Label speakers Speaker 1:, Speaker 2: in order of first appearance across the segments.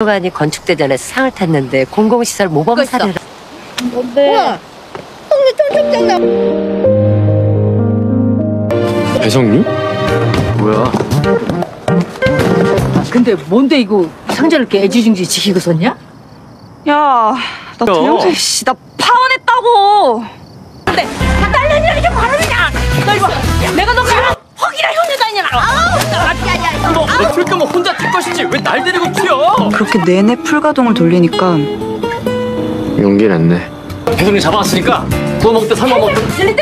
Speaker 1: 도관이 건축대전에서 상을 탔는데 공공시설 모범 사례라. 뭔데? 우와! 똥이 쫄 나. 배성류? 뭐야? 근데 뭔데 이거 상자를 이렇게 애지중지 지키고 썼냐? 야, 나 야. 도영재 씨, 나 파혼했다고. 근데 나딸년이랑 이렇게 바르느냐? 너 이거 내가 너가냥허기라 형제다니냐? 아우, 나진 같은 어쩔 거면 혼자 탈 것이지 왜날 데리고 튀어? 그렇게 내내 풀가동을 돌리니까 용기 냈네 혜동이 잡아왔으니까 구워 먹든 삶아 먹든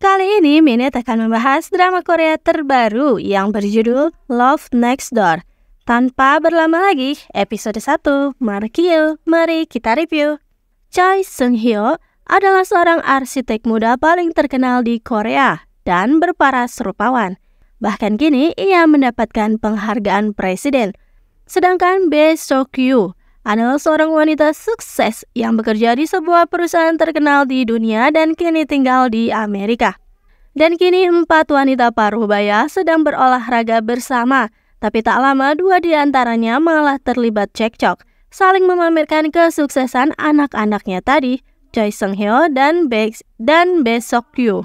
Speaker 1: Kali ini Minit akan membahas drama Korea terbaru yang berjudul Love Next Door. Tanpa berlama lagi, episode 1, m a r k i l mari kita review. Choi s u n g h y o adalah seorang arsitek muda paling terkenal di Korea. dan berparas rupawan. Bahkan kini ia mendapatkan penghargaan presiden. Sedangkan Bae Sokyu adalah seorang wanita sukses yang bekerja di sebuah perusahaan terkenal di dunia dan kini tinggal di Amerika. Dan kini empat wanita paruh baya sedang berolahraga bersama, tapi tak lama dua di antaranya malah terlibat cekcok, saling memamerkan kesuksesan anak-anaknya tadi, Choi Sung Hyo dan Bae dan Kyu.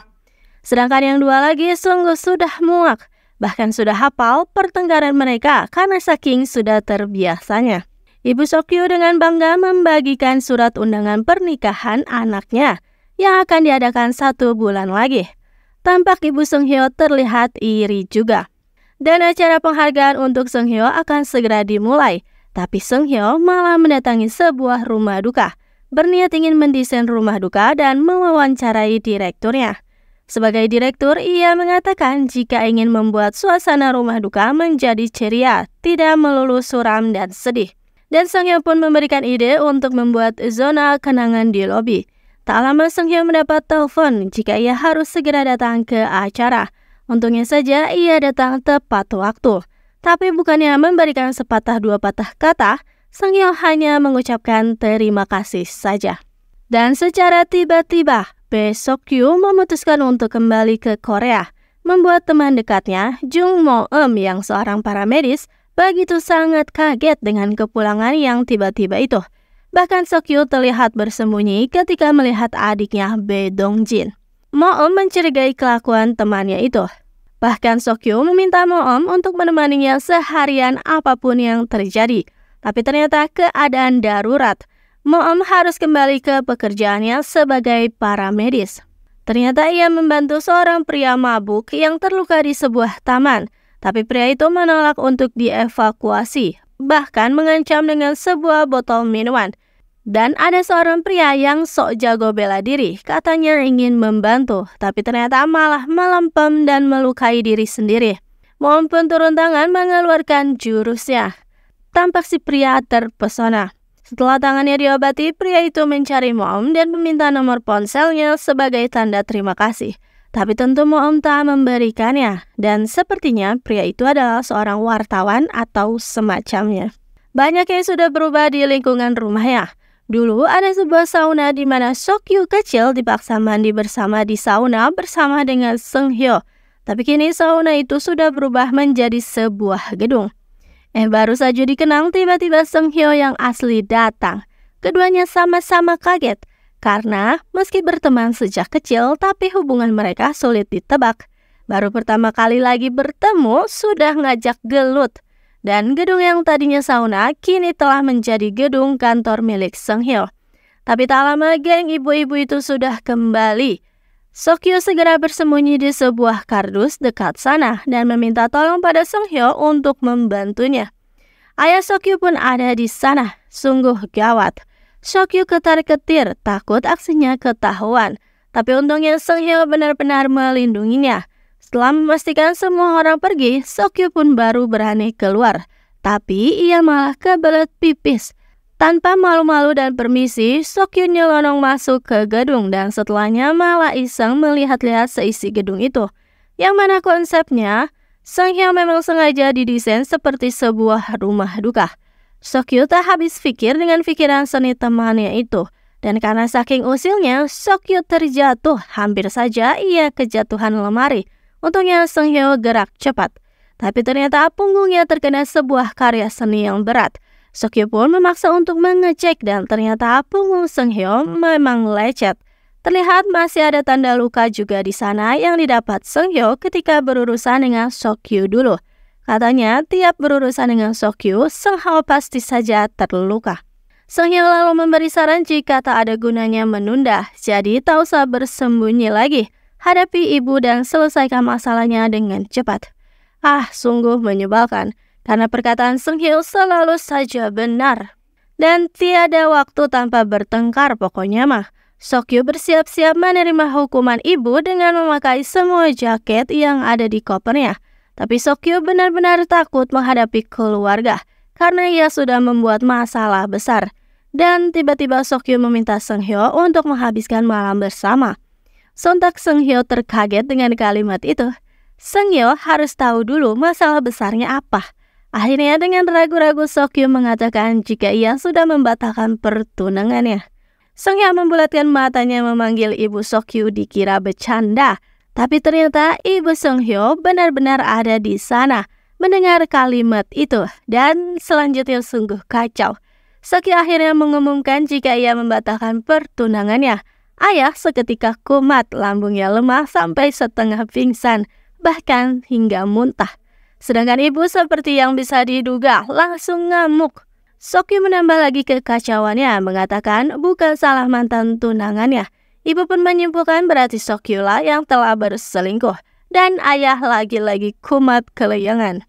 Speaker 1: Sedangkan yang dua lagi sungguh sudah muak, bahkan sudah hafal pertengkaran mereka karena saking sudah terbiasanya. Ibu Sokyu dengan bangga membagikan surat undangan pernikahan anaknya yang akan diadakan satu bulan lagi. Tampak Ibu Hyo terlihat iri juga. Dan acara penghargaan untuk Hyo akan segera dimulai. Tapi Hyo malah mendatangi sebuah rumah duka. Berniat ingin mendesain rumah duka dan mewawancarai direkturnya. Sebagai direktur, ia mengatakan jika ingin membuat suasana rumah duka menjadi ceria, tidak melulu suram dan sedih. Dan Hyo pun memberikan ide untuk membuat zona kenangan di lobi. Tak lama Hyo mendapat telepon jika ia harus segera datang ke acara. Untungnya saja ia datang tepat waktu. Tapi bukannya memberikan sepatah dua patah kata, Hyo hanya mengucapkan terima kasih saja. Dan secara tiba-tiba, Besok Yu memutuskan untuk kembali ke Korea, membuat teman dekatnya, Jung Mo Eum yang seorang paramedis, begitu sangat kaget dengan kepulangan yang tiba-tiba itu. Bahkan Sokyu terlihat bersembunyi ketika melihat adiknya Bae Dong Jin. Mo Eum mencurigai kelakuan temannya itu. Bahkan Sokyu meminta Mo Eum untuk menemaninya seharian apapun yang terjadi. Tapi ternyata keadaan darurat Moom harus kembali ke pekerjaannya sebagai paramedis. Ternyata ia membantu seorang pria mabuk yang terluka di sebuah taman, tapi pria itu menolak untuk dievakuasi, bahkan mengancam dengan sebuah botol minuman. Dan ada seorang pria yang sok jago bela diri, katanya ingin membantu, tapi ternyata malah melempem dan melukai diri sendiri. Mohon pun turun tangan mengeluarkan jurusnya. Tampak si pria terpesona. Setelah tangannya diobati, pria itu mencari Moom dan meminta nomor ponselnya sebagai tanda terima kasih. Tapi tentu Moom tak memberikannya, dan sepertinya pria itu adalah seorang wartawan atau semacamnya. Banyak yang sudah berubah di lingkungan rumahnya. Dulu ada sebuah sauna di mana Sokyu kecil dipaksa mandi bersama di sauna bersama dengan Seung Hyo. Tapi kini sauna itu sudah berubah menjadi sebuah gedung. Eh baru saja dikenal tiba-tiba Sung Hyo yang asli datang. Keduanya sama-sama kaget, karena meski berteman sejak kecil, tapi hubungan mereka sulit ditebak. Baru pertama kali lagi bertemu, sudah ngajak gelut. Dan gedung yang tadinya sauna, kini telah menjadi gedung kantor milik Sung Hyo. Tapi tak lama, geng ibu-ibu itu sudah kembali Sokyo segera bersembunyi di sebuah kardus dekat sana dan meminta tolong pada Hyo untuk membantunya. Ayah Sokyo pun ada di sana, sungguh gawat. Sokyo ketar-ketir, takut aksinya ketahuan. Tapi untungnya Hyo benar-benar melindunginya. Setelah memastikan semua orang pergi, Sokyo pun baru berani keluar. Tapi ia malah kebelet pipis. Tanpa malu-malu dan permisi, Sokyun nyelonong masuk ke gedung dan setelahnya malah iseng melihat-lihat seisi gedung itu. Yang mana konsepnya, Sang Hyang memang sengaja didesain seperti sebuah rumah duka. Sokyu tak habis pikir dengan pikiran seni temannya itu. Dan karena saking usilnya, Sokyu terjatuh hampir saja ia kejatuhan lemari. Untungnya Sang Hyo gerak cepat. Tapi ternyata punggungnya terkena sebuah karya seni yang berat. Sokyo pun memaksa untuk mengecek dan ternyata punggung Seng Hyo memang lecet. Terlihat masih ada tanda luka juga di sana yang didapat Seng Hyo ketika berurusan dengan Sokyo dulu. Katanya, tiap berurusan dengan Sokyo, Seng Hao pasti saja terluka. Seng Hyo lalu memberi saran jika tak ada gunanya menunda, jadi tak usah bersembunyi lagi. Hadapi ibu dan selesaikan masalahnya dengan cepat. Ah, sungguh menyebalkan karena perkataan Sung Hyo selalu saja benar. Dan tiada waktu tanpa bertengkar pokoknya mah. Sok Hyo bersiap-siap menerima hukuman ibu dengan memakai semua jaket yang ada di kopernya. Tapi Sok Hyo benar-benar takut menghadapi keluarga karena ia sudah membuat masalah besar. Dan tiba-tiba Hyo meminta Sung Hyo untuk menghabiskan malam bersama. Sontak Sung Hyo terkaget dengan kalimat itu. Sung Hyo harus tahu dulu masalah besarnya apa. Akhirnya dengan ragu-ragu Sokyu mengatakan jika ia sudah membatalkan pertunangannya. Songya membulatkan matanya memanggil ibu Sokyu dikira bercanda. Tapi ternyata ibu Songhyo benar-benar ada di sana mendengar kalimat itu dan selanjutnya sungguh kacau. Sokyu akhirnya mengumumkan jika ia membatalkan pertunangannya. Ayah seketika kumat, lambungnya lemah sampai setengah pingsan, bahkan hingga muntah. Sedangkan ibu seperti yang bisa diduga langsung ngamuk. Soki menambah lagi kekacauannya mengatakan bukan salah mantan tunangannya. Ibu pun menyimpulkan berarti Soki lah yang telah berselingkuh dan ayah lagi-lagi kumat keleyangan.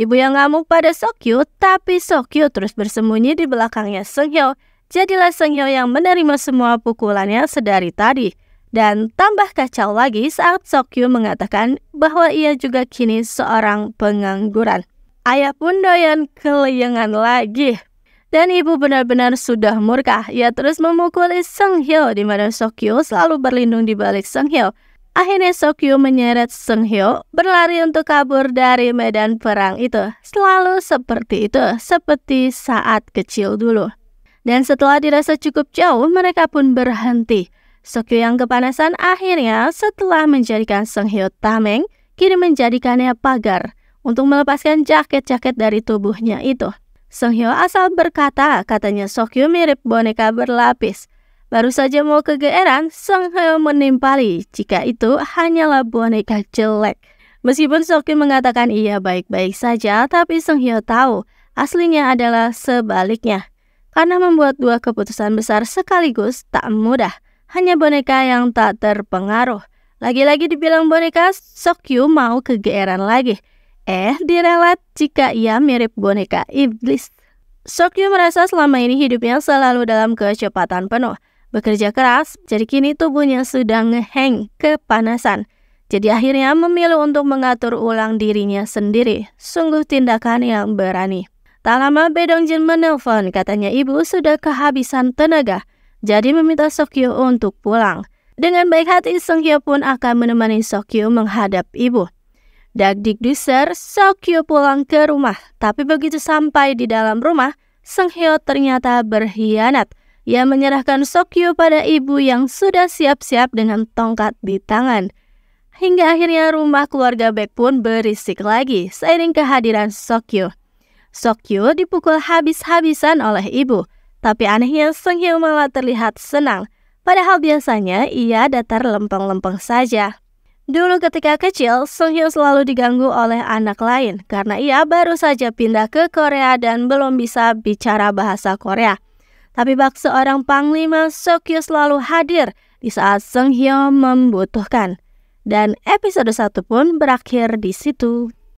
Speaker 1: Ibu yang ngamuk pada Sokyu, tapi Sokyu terus bersembunyi di belakangnya Senghyo. Jadilah Senghyo yang menerima semua pukulannya sedari tadi. Dan tambah kacau lagi saat Sokyu mengatakan bahwa ia juga kini seorang pengangguran. Ayah pun doyan keliangan lagi. Dan ibu benar-benar sudah murka. Ia terus memukul Sung Hyo di mana Sokyo selalu berlindung di balik Sung Hyo. Akhirnya Sokyo menyeret Sung Hyo berlari untuk kabur dari medan perang itu. Selalu seperti itu, seperti saat kecil dulu. Dan setelah dirasa cukup jauh, mereka pun berhenti. Sokyo yang kepanasan akhirnya setelah menjadikan Seng Hyo tameng, kini menjadikannya pagar untuk melepaskan jaket-jaket dari tubuhnya itu. Seng Hyo asal berkata, katanya Sokyo mirip boneka berlapis. Baru saja mau kegeeran, Sung Hyo menimpali jika itu hanyalah boneka jelek. Meskipun Sokyo mengatakan ia baik-baik saja, tapi Sung Hyo tahu aslinya adalah sebaliknya. Karena membuat dua keputusan besar sekaligus tak mudah hanya boneka yang tak terpengaruh. Lagi-lagi dibilang boneka, Sokyu mau kegeeran lagi. Eh, direlat jika ia mirip boneka iblis. Sokyu merasa selama ini hidupnya selalu dalam kecepatan penuh. Bekerja keras, jadi kini tubuhnya sudah ngeheng kepanasan. Jadi akhirnya memilih untuk mengatur ulang dirinya sendiri. Sungguh tindakan yang berani. Tak lama Bedongjin menelpon, katanya ibu sudah kehabisan tenaga jadi meminta Sokyo untuk pulang. Dengan baik hati, Songkyo pun akan menemani Sokyo menghadap ibu. Dagdik Duser, Sokyo pulang ke rumah, tapi begitu sampai di dalam rumah, Senghyo ternyata berkhianat. Ia menyerahkan Sokyo pada ibu yang sudah siap-siap dengan tongkat di tangan. Hingga akhirnya rumah keluarga Baek pun berisik lagi seiring kehadiran Sokyo. Sokyo dipukul habis-habisan oleh ibu. Tapi anehnya Sung Hyo malah terlihat senang, padahal biasanya ia datar lempeng-lempeng saja. Dulu ketika kecil, Sung Hyo selalu diganggu oleh anak lain karena ia baru saja pindah ke Korea dan belum bisa bicara bahasa Korea. Tapi bak seorang panglima, Hyo selalu hadir di saat Sung Hyo membutuhkan. Dan episode satu pun berakhir di situ.